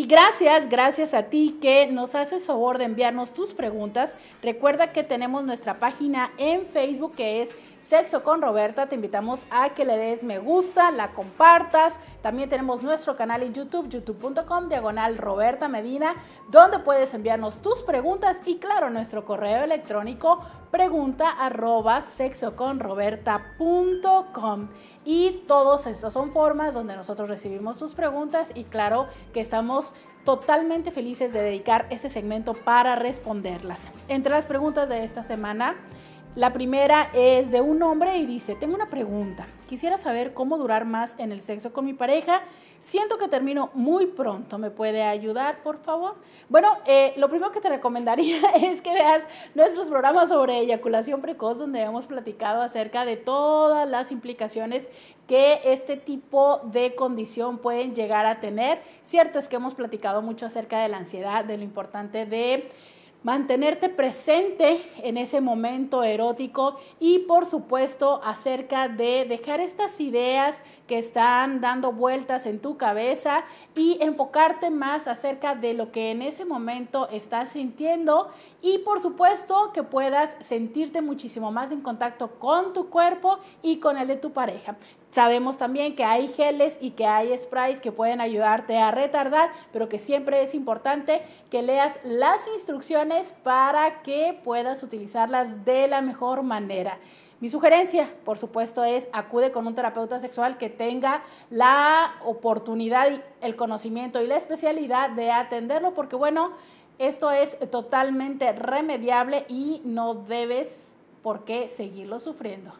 Y gracias, gracias a ti que nos haces favor de enviarnos tus preguntas. Recuerda que tenemos nuestra página en Facebook que es Sexo con Roberta. Te invitamos a que le des me gusta, la compartas. También tenemos nuestro canal en YouTube, youtube.com, diagonal Roberta Medina, donde puedes enviarnos tus preguntas y claro, nuestro correo electrónico pregunta arroba sexoconroberta.com y todos estas son formas donde nosotros recibimos tus preguntas y claro que estamos totalmente felices de dedicar este segmento para responderlas. Entre las preguntas de esta semana, la primera es de un hombre y dice, tengo una pregunta, quisiera saber cómo durar más en el sexo con mi pareja, siento que termino muy pronto, ¿me puede ayudar, por favor? Bueno, eh, lo primero que te recomendaría es que veas nuestros programas sobre eyaculación precoz, donde hemos platicado acerca de todas las implicaciones que este tipo de condición pueden llegar a tener. Cierto es que hemos platicado mucho acerca de la ansiedad, de lo importante de mantenerte presente en ese momento erótico y por supuesto acerca de dejar estas ideas que están dando vueltas en tu cabeza y enfocarte más acerca de lo que en ese momento estás sintiendo y por supuesto que puedas sentirte muchísimo más en contacto con tu cuerpo y con el de tu pareja. Sabemos también que hay geles y que hay sprays que pueden ayudarte a retardar, pero que siempre es importante que leas las instrucciones para que puedas utilizarlas de la mejor manera. Mi sugerencia, por supuesto, es acude con un terapeuta sexual que tenga la oportunidad, y el conocimiento y la especialidad de atenderlo, porque bueno, esto es totalmente remediable y no debes por qué seguirlo sufriendo.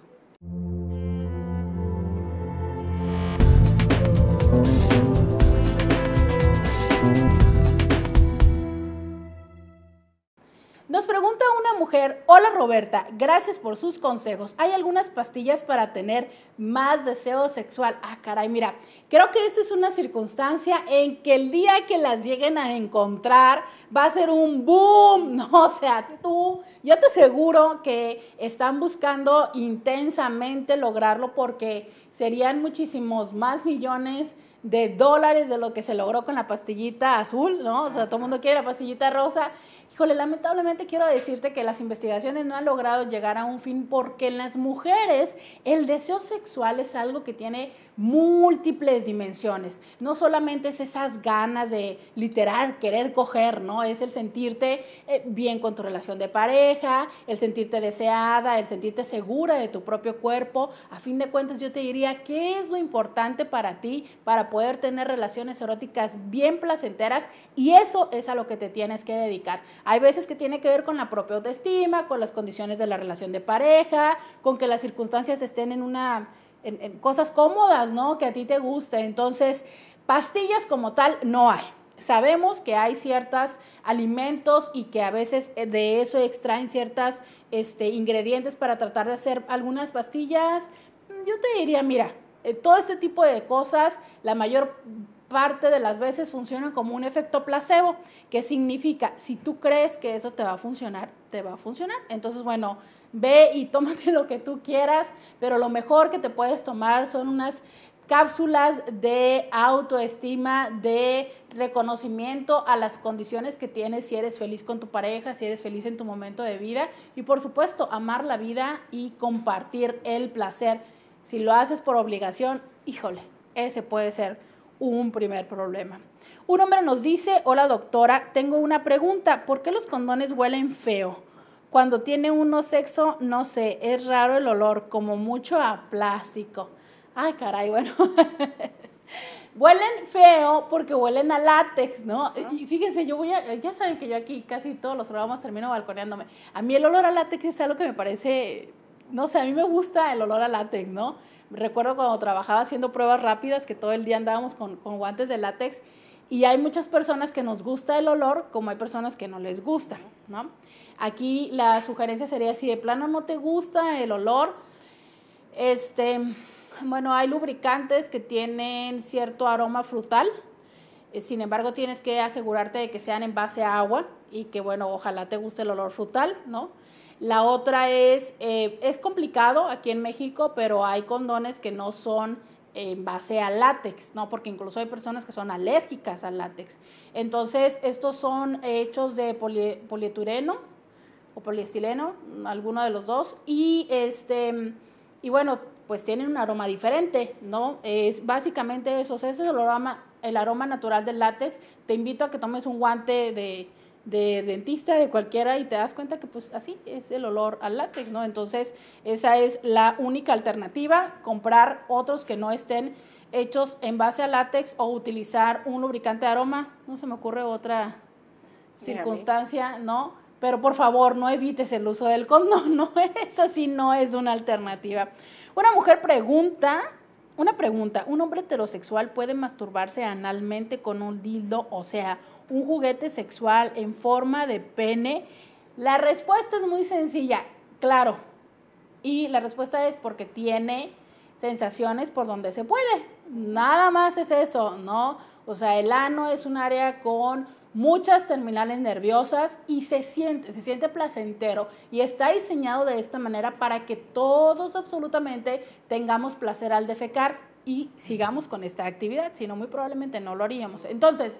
Nos pregunta una mujer, hola Roberta, gracias por sus consejos. ¿Hay algunas pastillas para tener más deseo sexual? Ah, caray, mira, creo que esta es una circunstancia en que el día que las lleguen a encontrar va a ser un boom. No, o sea, tú, yo te aseguro que están buscando intensamente lograrlo porque serían muchísimos más millones de dólares de lo que se logró con la pastillita azul, ¿no? O sea, todo el mundo quiere la pastillita rosa híjole, lamentablemente quiero decirte que las investigaciones no han logrado llegar a un fin porque en las mujeres el deseo sexual es algo que tiene múltiples dimensiones. No solamente es esas ganas de literal querer coger, ¿no? Es el sentirte eh, bien con tu relación de pareja, el sentirte deseada, el sentirte segura de tu propio cuerpo. A fin de cuentas, yo te diría, ¿qué es lo importante para ti para poder tener relaciones eróticas bien placenteras? Y eso es a lo que te tienes que dedicar. Hay veces que tiene que ver con la propia autoestima, con las condiciones de la relación de pareja, con que las circunstancias estén en una cosas cómodas, ¿no? Que a ti te guste. Entonces, pastillas como tal no hay. Sabemos que hay ciertos alimentos y que a veces eh, de eso extraen ciertos este, ingredientes para tratar de hacer algunas pastillas. Mm, yo te diría, mira, eh, todo este tipo de cosas, la mayor parte de las veces funcionan como un efecto placebo, que significa, si tú crees que eso te va a funcionar, te va a funcionar. Entonces, bueno, ve y tómate lo que tú quieras, pero lo mejor que te puedes tomar son unas cápsulas de autoestima, de reconocimiento a las condiciones que tienes, si eres feliz con tu pareja, si eres feliz en tu momento de vida y por supuesto amar la vida y compartir el placer. Si lo haces por obligación, híjole, ese puede ser un primer problema. Un hombre nos dice, hola doctora, tengo una pregunta, ¿por qué los condones huelen feo? Cuando tiene uno sexo, no sé, es raro el olor, como mucho a plástico. Ay, caray, bueno. huelen feo porque huelen a látex, ¿no? Y fíjense, yo voy a, ya saben que yo aquí casi todos los programas termino balconeándome. A mí el olor a látex es algo que me parece, no sé, a mí me gusta el olor a látex, ¿no? Recuerdo cuando trabajaba haciendo pruebas rápidas que todo el día andábamos con, con guantes de látex y hay muchas personas que nos gusta el olor como hay personas que no les gusta, ¿no? Aquí la sugerencia sería, si de plano no te gusta el olor, este, bueno, hay lubricantes que tienen cierto aroma frutal, eh, sin embargo tienes que asegurarte de que sean en base a agua y que, bueno, ojalá te guste el olor frutal, ¿no? La otra es, eh, es complicado aquí en México, pero hay condones que no son en base a látex, ¿no? Porque incluso hay personas que son alérgicas al látex. Entonces, estos son hechos de polietureno, o poliestileno, alguno de los dos. Y, este, y bueno, pues tienen un aroma diferente, ¿no? Es básicamente eso, o ese es el aroma, natural del látex. Te invito a que tomes un guante de, de dentista, de cualquiera, y te das cuenta que pues así es el olor al látex, ¿no? Entonces, esa es la única alternativa, comprar otros que no estén hechos en base a látex o utilizar un lubricante de aroma, no se me ocurre otra circunstancia, ¿no? pero por favor no evites el uso del condón, no, es así no es una alternativa. Una mujer pregunta, una pregunta, ¿un hombre heterosexual puede masturbarse analmente con un dildo, o sea, un juguete sexual en forma de pene? La respuesta es muy sencilla, claro. Y la respuesta es porque tiene sensaciones por donde se puede. Nada más es eso, ¿no? O sea, el ano es un área con muchas terminales nerviosas y se siente, se siente placentero y está diseñado de esta manera para que todos absolutamente tengamos placer al defecar y sigamos con esta actividad, si no muy probablemente no lo haríamos. Entonces,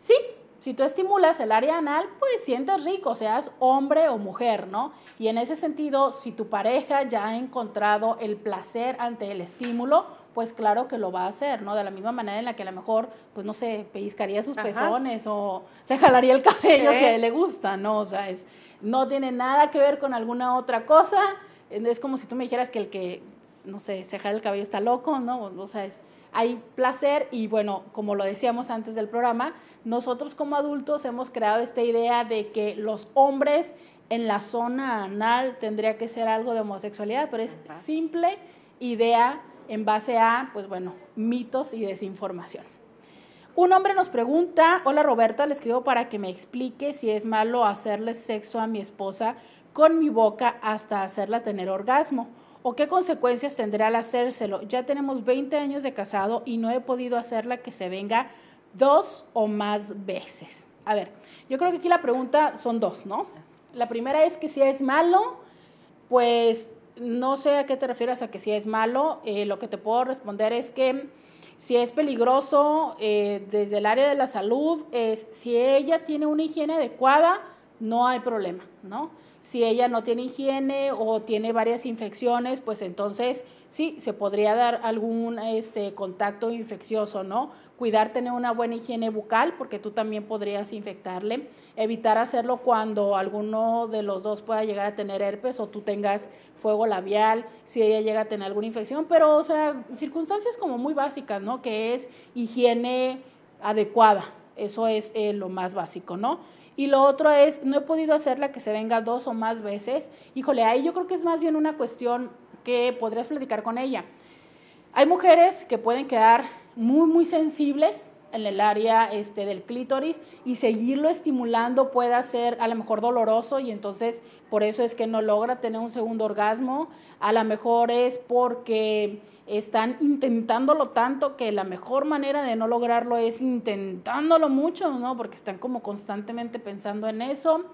sí, si tú estimulas el área anal, pues sientes rico, seas hombre o mujer, ¿no? Y en ese sentido, si tu pareja ya ha encontrado el placer ante el estímulo, pues claro que lo va a hacer, ¿no? De la misma manera en la que a lo mejor, pues no sé, pellizcaría sus pezones o se jalaría el cabello si a él le gusta, ¿no? O sea, es, no tiene nada que ver con alguna otra cosa. Es como si tú me dijeras que el que, no sé, se jala el cabello está loco, ¿no? O sea, es, hay placer y bueno, como lo decíamos antes del programa, nosotros como adultos hemos creado esta idea de que los hombres en la zona anal tendría que ser algo de homosexualidad, pero es simple idea en base a, pues bueno, mitos y desinformación. Un hombre nos pregunta, hola Roberta, le escribo para que me explique si es malo hacerle sexo a mi esposa con mi boca hasta hacerla tener orgasmo o qué consecuencias tendrá al hacérselo. Ya tenemos 20 años de casado y no he podido hacerla que se venga dos o más veces. A ver, yo creo que aquí la pregunta son dos, ¿no? La primera es que si es malo, pues no sé a qué te refieres a que si es malo. Eh, lo que te puedo responder es que si es peligroso eh, desde el área de la salud, es si ella tiene una higiene adecuada, no hay problema, ¿no? Si ella no tiene higiene o tiene varias infecciones, pues entonces sí, se podría dar algún este, contacto infeccioso, ¿no? Cuidar tener una buena higiene bucal porque tú también podrías infectarle. Evitar hacerlo cuando alguno de los dos pueda llegar a tener herpes o tú tengas fuego labial, si ella llega a tener alguna infección, pero o sea, circunstancias como muy básicas, ¿no? Que es higiene adecuada, eso es eh, lo más básico, ¿no? Y lo otro es, no he podido hacerla que se venga dos o más veces. Híjole, ahí yo creo que es más bien una cuestión que podrías platicar con ella. Hay mujeres que pueden quedar muy, muy sensibles en el área este, del clítoris y seguirlo estimulando puede ser a lo mejor doloroso y entonces por eso es que no logra tener un segundo orgasmo, a lo mejor es porque están intentándolo tanto que la mejor manera de no lograrlo es intentándolo mucho, ¿no? Porque están como constantemente pensando en eso.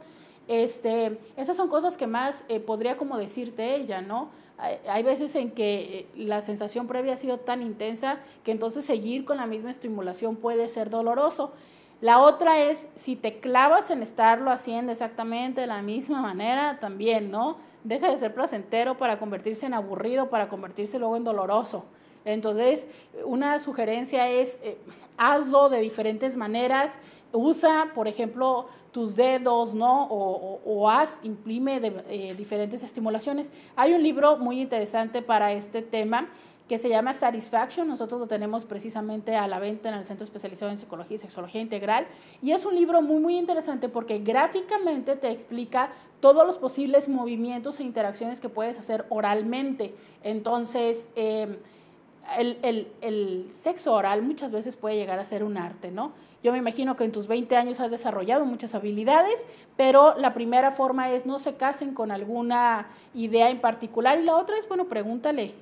Este, esas son cosas que más eh, podría como decirte ella, ¿no? hay veces en que eh, la sensación previa ha sido tan intensa que entonces seguir con la misma estimulación puede ser doloroso. La otra es si te clavas en estarlo haciendo exactamente de la misma manera, también, ¿no? Deja de ser placentero para convertirse en aburrido, para convertirse luego en doloroso. Entonces, una sugerencia es, eh, hazlo de diferentes maneras, usa, por ejemplo, tus dedos, ¿no? O, haz, imprime eh, diferentes estimulaciones. Hay un libro muy interesante para este tema que se llama Satisfaction. Nosotros lo tenemos precisamente a la venta en el Centro Especializado en Psicología y Sexología Integral. Y es un libro muy, muy interesante porque gráficamente te explica todos los posibles movimientos e interacciones que puedes hacer oralmente. Entonces, eh, el, sexo oral muchas veces puede llegar a ser un arte, ¿no? Yo me imagino que en tus 20 años has desarrollado muchas habilidades, pero la primera forma es no se casen con alguna idea en particular y la otra es, bueno, pregúntale,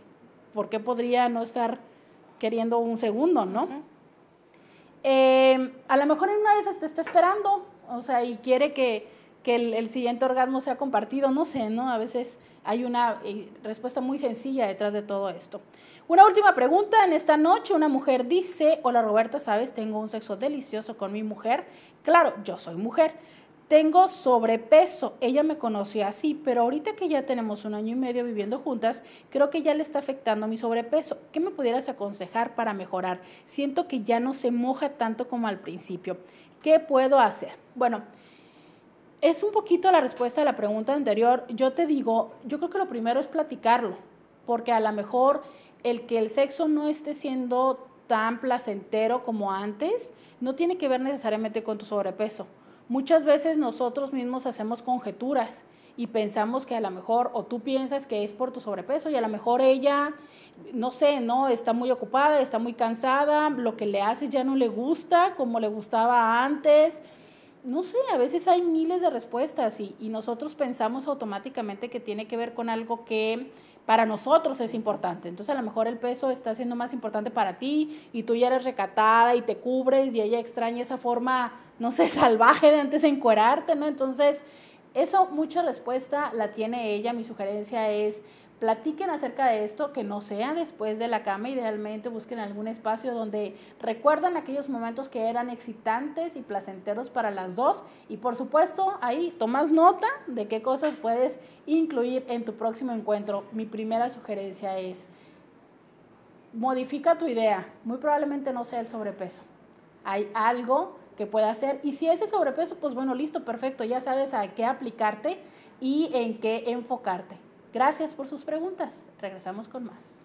¿por qué podría no estar queriendo un segundo, ¿no? Eh, a lo mejor en una vez te está esperando, o sea, y quiere que que el, siguiente orgasmo sea compartido, no sé, ¿no? A veces hay una eh, respuesta muy sencilla detrás de todo esto. Una última pregunta. En esta noche una mujer dice, hola Roberta, ¿sabes? Tengo un sexo delicioso con mi mujer. Claro, yo soy mujer. Tengo sobrepeso, ella me conoció así, pero ahorita que ya tenemos un año y medio viviendo juntas, creo que ya le está afectando mi sobrepeso. ¿Qué me pudieras aconsejar para mejorar? Siento que ya no se moja tanto como al principio. ¿Qué puedo hacer? Bueno, es un poquito la respuesta a la pregunta anterior. Yo te digo, yo creo que lo primero es platicarlo, porque a lo mejor el que el sexo no esté siendo tan placentero como antes no tiene que ver necesariamente con tu sobrepeso. Muchas veces nosotros mismos hacemos conjeturas y pensamos que a lo mejor, o tú piensas que es por tu sobrepeso y a lo mejor ella, no sé, no, está muy ocupada, está muy cansada, lo que le haces ya no le gusta como le gustaba antes, no sé, a veces hay miles de respuestas y, y, nosotros pensamos automáticamente que tiene que ver con algo que para nosotros es importante. Entonces a lo mejor el peso está siendo más importante para ti y tú ya eres recatada y te cubres y ella extraña esa forma, no sé, salvaje de antes encuerarte, ¿no? Entonces eso mucha respuesta la tiene ella. Mi sugerencia es platiquen acerca de esto, que no sea después de la cama, idealmente busquen algún espacio donde recuerdan aquellos momentos que eran excitantes y placenteros para las dos y por supuesto ahí tomas nota de qué cosas puedes incluir en tu próximo encuentro. Mi primera sugerencia es, modifica tu idea, muy probablemente no sea el sobrepeso, hay algo que pueda hacer. Y si es el sobrepeso, pues bueno, listo, perfecto, ya sabes a qué aplicarte y en qué enfocarte. Gracias por sus preguntas. Regresamos con más.